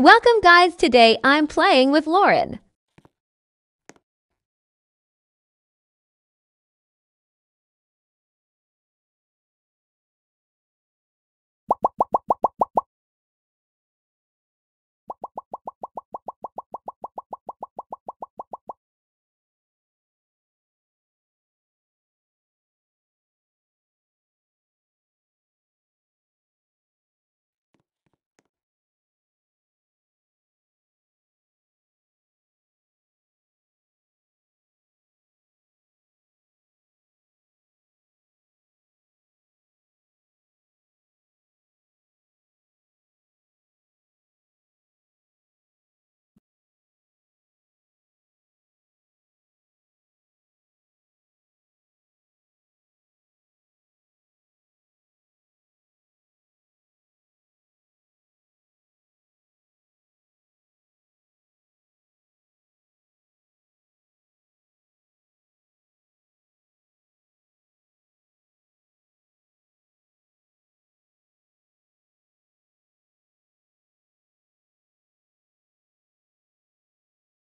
Welcome guys, today I'm playing with Lauren.